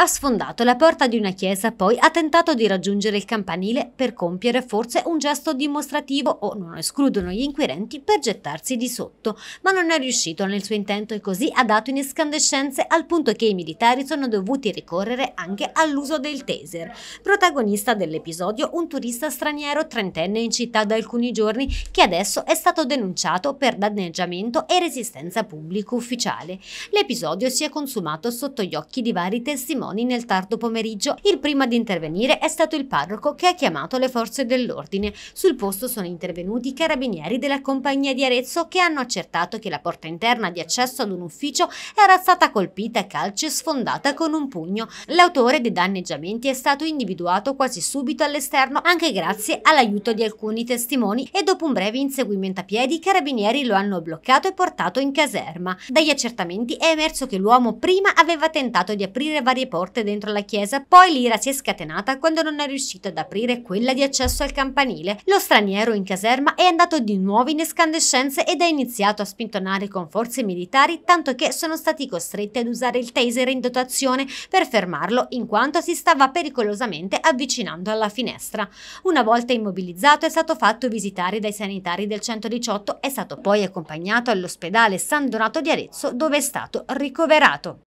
Ha sfondato la porta di una chiesa, poi ha tentato di raggiungere il campanile per compiere forse un gesto dimostrativo o, non escludono gli inquirenti, per gettarsi di sotto, ma non è riuscito nel suo intento e così ha dato in escandescenze al punto che i militari sono dovuti ricorrere anche all'uso del taser. Protagonista dell'episodio un turista straniero trentenne in città da alcuni giorni che adesso è stato denunciato per danneggiamento e resistenza pubblico ufficiale. L'episodio si è consumato sotto gli occhi di vari testimoni testimoni nel tardo pomeriggio. Il primo ad intervenire è stato il parroco che ha chiamato le forze dell'ordine. Sul posto sono intervenuti i carabinieri della compagnia di Arezzo che hanno accertato che la porta interna di accesso ad un ufficio era stata colpita a calci e sfondata con un pugno. L'autore dei danneggiamenti è stato individuato quasi subito all'esterno anche grazie all'aiuto di alcuni testimoni e dopo un breve inseguimento a piedi i carabinieri lo hanno bloccato e portato in caserma. Dagli accertamenti è emerso che l'uomo prima aveva tentato di aprire varie porte porte dentro la chiesa, poi l'ira si è scatenata quando non è riuscito ad aprire quella di accesso al campanile. Lo straniero in caserma è andato di nuovo in escandescenze ed ha iniziato a spintonare con forze militari, tanto che sono stati costretti ad usare il taser in dotazione per fermarlo in quanto si stava pericolosamente avvicinando alla finestra. Una volta immobilizzato è stato fatto visitare dai sanitari del 118, è stato poi accompagnato all'ospedale San Donato di Arezzo dove è stato ricoverato.